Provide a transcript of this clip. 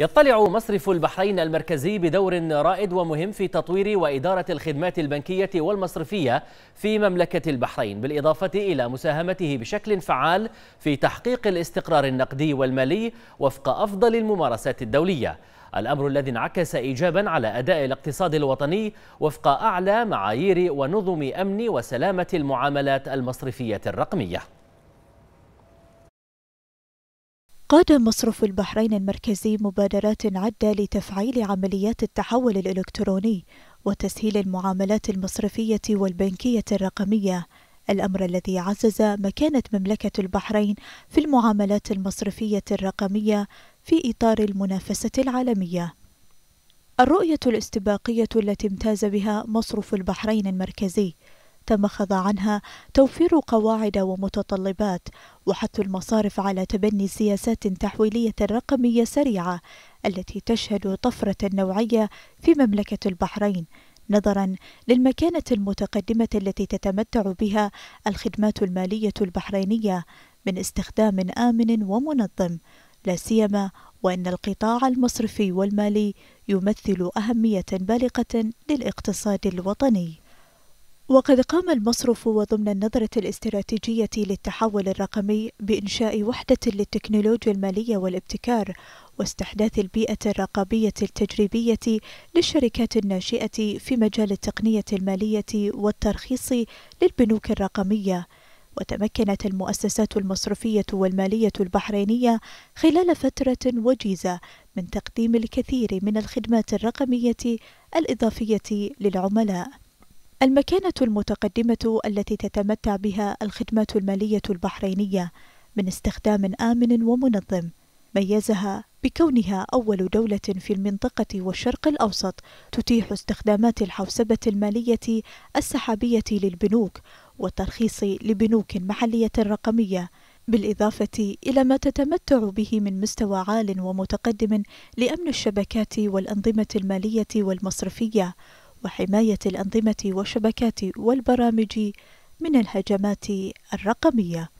يطلع مصرف البحرين المركزي بدور رائد ومهم في تطوير وإدارة الخدمات البنكية والمصرفية في مملكة البحرين بالإضافة إلى مساهمته بشكل فعال في تحقيق الاستقرار النقدي والمالي وفق أفضل الممارسات الدولية الأمر الذي انعكس إيجابا على أداء الاقتصاد الوطني وفق أعلى معايير ونظم أمن وسلامة المعاملات المصرفية الرقمية قاد مصرف البحرين المركزي مبادرات عدة لتفعيل عمليات التحول الإلكتروني وتسهيل المعاملات المصرفية والبنكية الرقمية الأمر الذي عزز مكانة مملكة البحرين في المعاملات المصرفية الرقمية في إطار المنافسة العالمية الرؤية الاستباقية التي امتاز بها مصرف البحرين المركزي تم خضع عنها توفير قواعد ومتطلبات وحث المصارف على تبني سياسات تحويلية رقمية سريعة التي تشهد طفرة نوعية في مملكة البحرين نظرا للمكانة المتقدمة التي تتمتع بها الخدمات المالية البحرينية من استخدام آمن ومنظم لا سيما وأن القطاع المصرفي والمالي يمثل أهمية بالغة للاقتصاد الوطني وقد قام المصرف وضمن النظرة الاستراتيجية للتحول الرقمي بإنشاء وحدة للتكنولوجيا المالية والابتكار واستحداث البيئة الرقابية التجريبية للشركات الناشئة في مجال التقنية المالية والترخيص للبنوك الرقمية وتمكنت المؤسسات المصرفية والمالية البحرينية خلال فترة وجيزة من تقديم الكثير من الخدمات الرقمية الإضافية للعملاء المكانة المتقدمة التي تتمتع بها الخدمات المالية البحرينية من استخدام آمن ومنظم ميزها بكونها أول دولة في المنطقة والشرق الأوسط تتيح استخدامات الحوسبة المالية السحابية للبنوك والترخيص لبنوك محلية رقمية بالإضافة إلى ما تتمتع به من مستوى عال ومتقدم لأمن الشبكات والأنظمة المالية والمصرفية وحماية الأنظمة والشبكات والبرامج من الهجمات الرقمية